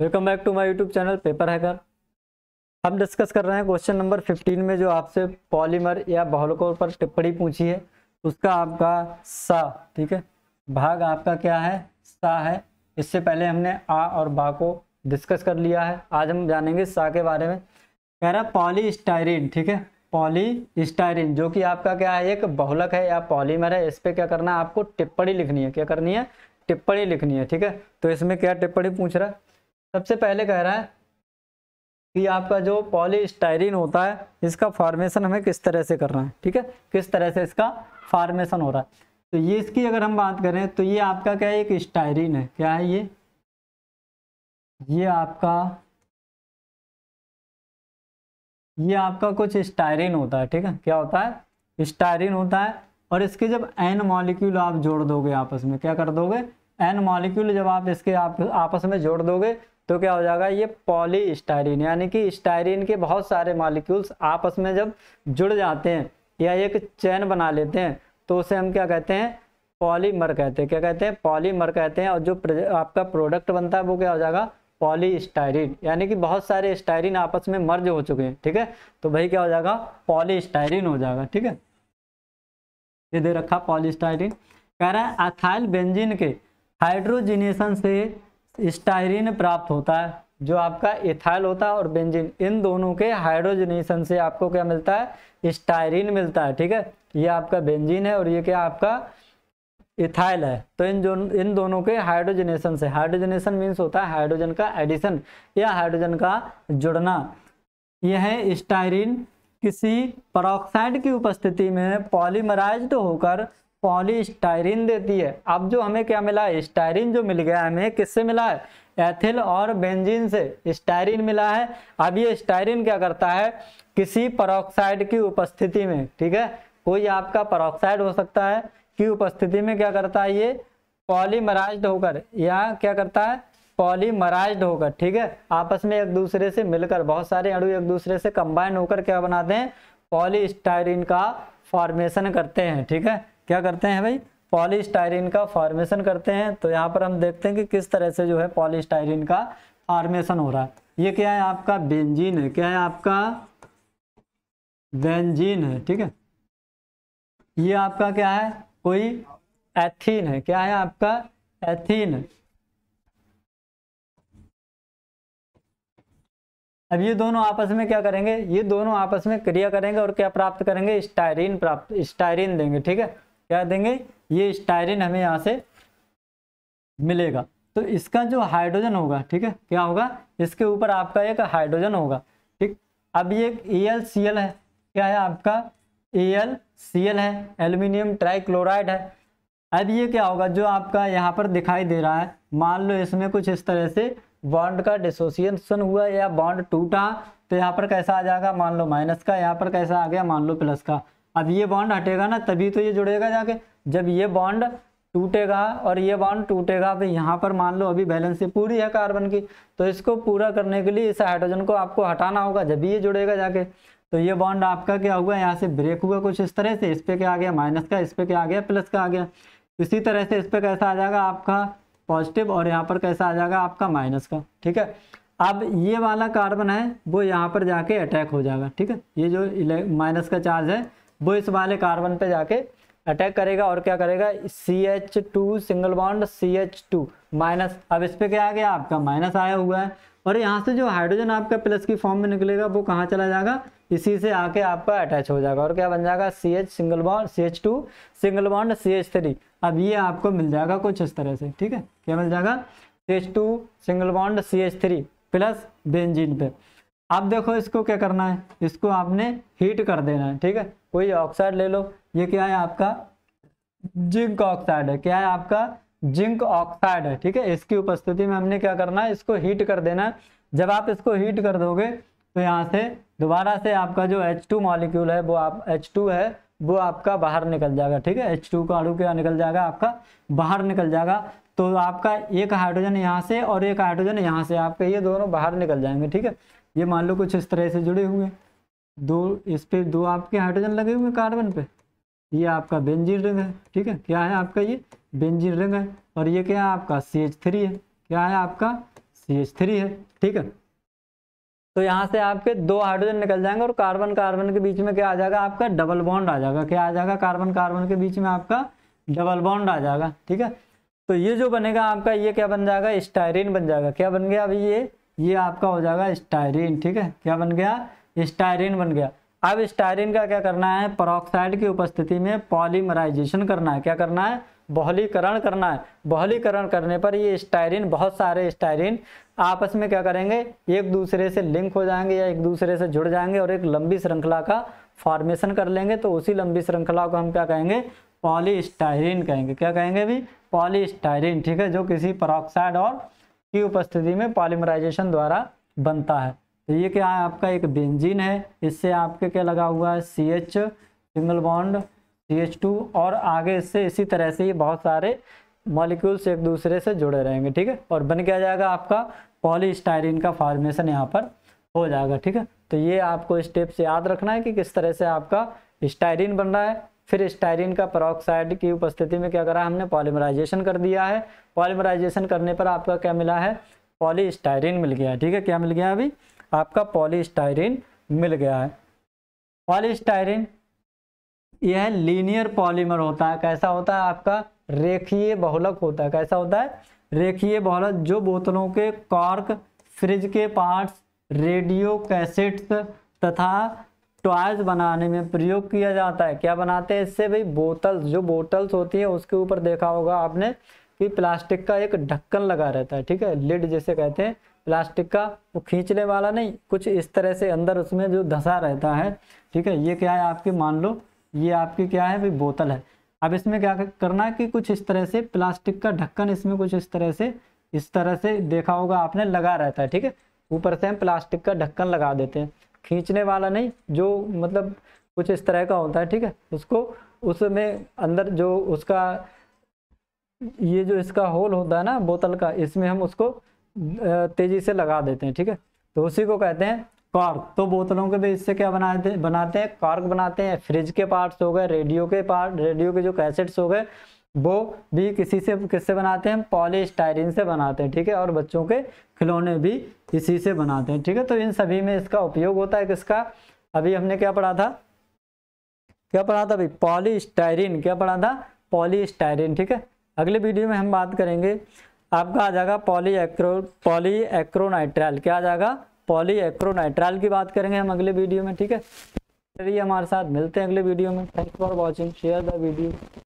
welcome back to my YouTube channel paper hacker हम discuss कर रहे हैं क्वेश्चन नंबर 15 में जो आपसे पॉलीमर या बहुलकोर पर टिप्पणी पूछी है उसका आपका सा ठीक है भाग आपका क्या है सा है इससे पहले हमने आ और बा को डिस्कस कर लिया है आज हम जानेंगे सा के बारे में कह रहा है ठीक है स्टाइरिन जो कि आपका क्या है एक बहुलक है या पॉलीमर है इस पर क्या करना है आपको टिप्पणी लिखनी है क्या करनी है टिप्पणी लिखनी है ठीक है तो इसमें क्या टिप्पणी पूछ रहा है सबसे पहले कह रहा है कि आपका जो पॉलीस्टाइरिन होता है इसका फॉर्मेशन हमें किस तरह से करना है ठीक है किस तरह से इसका फॉर्मेशन हो रहा है तो ये इसकी अगर हम बात करें तो ये आपका क्या है एक स्टाइरिन है क्या है ये ये आपका ये आपका कुछ स्टाइरिन होता है ठीक है क्या होता है स्टाइरिन होता है और इसके जब एन मॉलिक्यूल आप जोड़ दोगे आपस में क्या कर दोगे एन मॉलिक्यूल जब आप इसके आप आपस में जोड़ दोगे तो क्या हो जाएगा ये पॉली स्टाइरिन यानी कि स्टाइरिन के बहुत सारे मॉलिक्यूल्स आपस में जब जुड़ जाते हैं या एक चैन बना लेते हैं तो उसे हम क्या कहते हैं पॉलीमर कहते हैं क्या कहते हैं पॉलीमर कहते हैं और जो आपका प्रोडक्ट बनता है वो क्या हो जाएगा पॉली स्टाइरिन यानी कि बहुत सारे स्टायरिन आपस में मर्ज हो चुके हैं ठीक है तो भाई क्या हो जाएगा पॉलीस्टायरिन हो जाएगा ठीक है ये दे रखा पॉली स्टाइरिन कह रहा है अथाइल बेंजिन के हाइड्रोजिनेशन से स्टाइरिन प्राप्त होता है जो आपका इथाइल होता है और बेंजीन इन दोनों के हाइड्रोजिनेशन से आपको क्या मिलता है स्टाइरिन मिलता है ठीक है ये आपका बेंजीन है और ये क्या आपका इथाइल है तो इन जो इन दोनों के हाइड्रोजनेशन से हाइड्रोजनेशन मीन्स होता है हाइड्रोजन का एडिशन या हाइड्रोजन का जुड़ना यह है स्टायरिन किसी परोक्साइड की उपस्थिति में पॉलीमराइज्ड होकर पॉलीस्टायरिन देती है अब जो हमें क्या मिला है स्टायरिन जो मिल गया हमें किससे मिला है एथिल और बेंजीन से स्टायरिन मिला है अब ये स्टायरिन क्या करता है किसी परोक्साइड की उपस्थिति में ठीक है कोई आपका परोक्साइड हो सकता है की उपस्थिति में क्या करता है ये पॉलीमराइज होकर या क्या करता है पॉलीमराइज होकर ठीक है आपस में एक दूसरे से मिलकर बहुत सारे अणु एक दूसरे से कंबाइन होकर क्या बनाते हैं पॉलीस्टायरिन का फॉर्मेशन करते हैं ठीक है क्या करते हैं भाई पॉलिस्टाइरिन का फॉर्मेशन करते हैं तो यहाँ पर हम देखते हैं कि किस तरह से जो है पॉलिस्टाइरिन का फॉर्मेशन हो रहा है ये क्या है आपका बेंजीन है क्या है आपका बेंजीन है ठीक है ये आपका क्या है कोई एथीन है क्या है आपका एथीन अब ये दोनों आपस में क्या करेंगे ये दोनों आपस में क्रिया करेंगे और क्या प्राप्त करेंगे स्टाइरिन प्राप्त स्टाइरिन देंगे ठीक है क्या देंगे ये स्टायरिन हमें यहाँ से मिलेगा तो इसका जो हाइड्रोजन होगा ठीक है क्या होगा इसके ऊपर आपका एक हाइड्रोजन होगा ठीक अब ये ए एल सी एल है क्या है आपका ए एल सी एल है एल्यूमिनियम ट्राइक्लोराइड है अब ये क्या होगा जो आपका यहाँ पर दिखाई दे रहा है मान लो इसमें कुछ इस तरह से बॉन्ड का डिसोसिएशन हुआ या बॉन्ड टूटा तो यहाँ पर कैसा आ जाएगा मान लो माइनस का यहाँ पर कैसा आ गया मान लो प्लस का अब ये बॉन्ड हटेगा ना तभी तो ये जुड़ेगा जाके जब ये बॉन्ड टूटेगा और ये बॉन्ड टूटेगा तो यहाँ पर मान लो अभी बैलेंस पूरी है कार्बन की तो इसको पूरा करने के लिए इस हाइड्रोजन को आपको हटाना होगा जब भी ये जुड़ेगा जाके तो ये बॉन्ड आपका क्या हुआ यहाँ से ब्रेक हुआ कुछ इस तरह से इस पर क्या आ गया माइनस का इस पर क्या आ गया प्लस का आ गया इसी तरह से इस पर कैसा आ जाएगा आपका पॉजिटिव और यहाँ पर कैसा आ जाएगा आपका माइनस का ठीक है अब ये वाला कार्बन है वो यहाँ पर जाके अटैक हो जाएगा ठीक है ये जो माइनस का चार्ज है वो इस वाले कार्बन पे जाके अटैक करेगा और क्या करेगा C H two single bond C H two minus अब इस पर क्या आ गया आपका माइनस आया हुआ है और यहाँ से जो हाइड्रोजन आपका प्लस की फॉर्म में निकलेगा वो कहाँ चला जाएगा इसी से आके आपका अटैच हो जाएगा और क्या बन जाएगा C H single bond C H two single bond C H three अब ये आपको मिल जाएगा कुछ इस तरह से ठीक है क्या मिल जाएगा C H two single bond C H three plus benzene पे अब देखो इसको क्या करना है इसको आपने हीट कर देना है ठीक है कोई ऑक्साइड ले लो ये क्या है आपका जिंक ऑक्साइड है क्या है आपका जिंक ऑक्साइड है ठीक है इसकी उपस्थिति में हमने क्या करना है इसको हीट कर देना है जब आप इसको हीट कर दोगे तो यहाँ से दोबारा से आपका जो H2 मॉलिक्यूल है वो आप H2 है वो आपका बाहर निकल जाएगा ठीक है H2 का आड़ू क्या निकल जाएगा आपका बाहर निकल जाएगा तो आपका एक हाइड्रोजन यहाँ से और एक हाइड्रोजन यहाँ से आपके ये दोनों बाहर निकल जाएंगे ठीक है ये मान लो कुछ इस तरह से जुड़े हुए दो इस पे दो आपके हाइड्रोजन लगे हुए कार्बन पे ये आपका बेंजीन रिंग है ठीक है क्या है आपका ये बेंजीन रिंग है और ये क्या है आपका सी एच थ्री है क्या है आपका सी एच थ्री है ठीक है तो यहाँ से आपके दो हाइड्रोजन निकल जाएंगे और कार्बन कार्बन के बीच में क्या आ जाएगा आपका डबल बॉन्ड आ जाएगा क्या आ जाएगा कार्बन कार्बन के बीच में आपका डबल बॉन्ड आ जाएगा ठीक है तो ये जो बनेगा आपका ये क्या बन जाएगा स्टायरिन बन जाएगा क्या बन गया अभी ये ये आपका हो जाएगा स्टायरिन ठीक है क्या बन गया स्टायरिन बन गया अब स्टायरिन का क्या करना है परोक्साइड की उपस्थिति में पॉलीमराइजेशन करना है क्या करना है बहुलीकरण करना है बहुलीकरण करने पर ये स्टायरिन बहुत सारे स्टायरिन आपस में क्या करेंगे एक दूसरे से लिंक हो जाएंगे या एक दूसरे से जुड़ जाएंगे और एक लंबी श्रृंखला का फॉर्मेशन कर लेंगे तो उसी लंबी श्रृंखला को हम क्या कहेंगे पॉलीस्टायरिन कहेंगे क्या कहेंगे भी पॉलीस्टायरिन ठीक है जो किसी परोक्साइड और की उपस्थिति में पॉलीमराइजेशन द्वारा बनता है तो ये क्या है आपका एक बेंजीन है इससे आपके क्या लगा हुआ है C H single bond C H two और आगे इससे इसी तरह से ये बहुत सारे मॉलिक्यूल्स एक दूसरे से जुड़े रहेंगे ठीक है और बन क्या जाएगा आपका पॉलीस्टायरीन का फॉर्मेशन यहाँ पर हो जाएगा ठीक है तो ये आपको स्टेप्स याद रखना है कि किस तरह से आपका स्टायरीन बन रहा है फिर स्टाइरिन का परोक्साइड की उपस्थिति में क्या करा हमने पॉलीमराइजेशन कर दिया है पॉलीमराइजेशन करने पर आपका क्या मिला है पॉलीस्टायरिन मिल गया ठीक है क्या मिल गया अभी आपका पॉलीस्टायरिन मिल गया है पॉलीस्टायरिन यह लीनियर पॉलीमर होता है कैसा होता है आपका रेखीय बहुलक होता है कैसा होता है रेखीय बहुलक जो बोतलों के कॉर्क फ्रिज के पार्ट्स रेडियो कैसेट्स तथा टॉयज बनाने में प्रयोग किया जाता है क्या बनाते हैं इससे भाई बोतल जो बोतल्स होती है उसके ऊपर देखा होगा आपने कि प्लास्टिक का एक ढक्कन लगा रहता है ठीक है लिड जैसे कहते हैं प्लास्टिक का वो खींचने वाला नहीं कुछ इस तरह से अंदर उसमें जो धंसा रहता है ठीक है ये क्या है आपकी मान लो ये आपकी क्या है भाई बोतल है अब इसमें क्या करना है कि कुछ इस तरह से प्लास्टिक का ढक्कन इसमें कुछ इस तरह से इस तरह से देखा होगा आपने लगा रहता है ठीक है ऊपर से हम प्लास्टिक का ढक्कन लगा देते हैं खींचने वाला नहीं जो मतलब कुछ इस तरह का होता है ठीक है उसको उसमें अंदर जो उसका ये जो इसका होल होता है ना बोतल का इसमें हम उसको तेजी से लगा देते हैं ठीक है तो उसी को कहते हैं कार्क तो बोतलों के भी इससे क्या बनाते बनाते हैं कार्क बनाते हैं फ्रिज के पार्ट्स हो गए रेडियो के पार्ट रेडियो के जो कैसेट्स हो गए वो भी किसी से किससे बनाते हैं पॉलीस्टाइरिन से बनाते हैं ठीक है और बच्चों के खिलौने भी इसी से बनाते हैं ठीक है तो इन सभी में इसका उपयोग होता है किसका अभी हमने क्या पढ़ा था क्या पढ़ा था अभी पॉलीस्टाइरिन क्या पढ़ा था पॉलीस्टाइरिन ठीक है अगले वीडियो में हम बात करेंगे आपका आ जाएगा पॉली एक्रो पॉली एक्रोनाइट्रैल क्या आ जाएगा पॉली एक्रोनाइट्रैल की बात करेंगे हम अगले वीडियो में ठीक है चलिए हमारे साथ मिलते हैं अगले वीडियो में thanks for watching share the video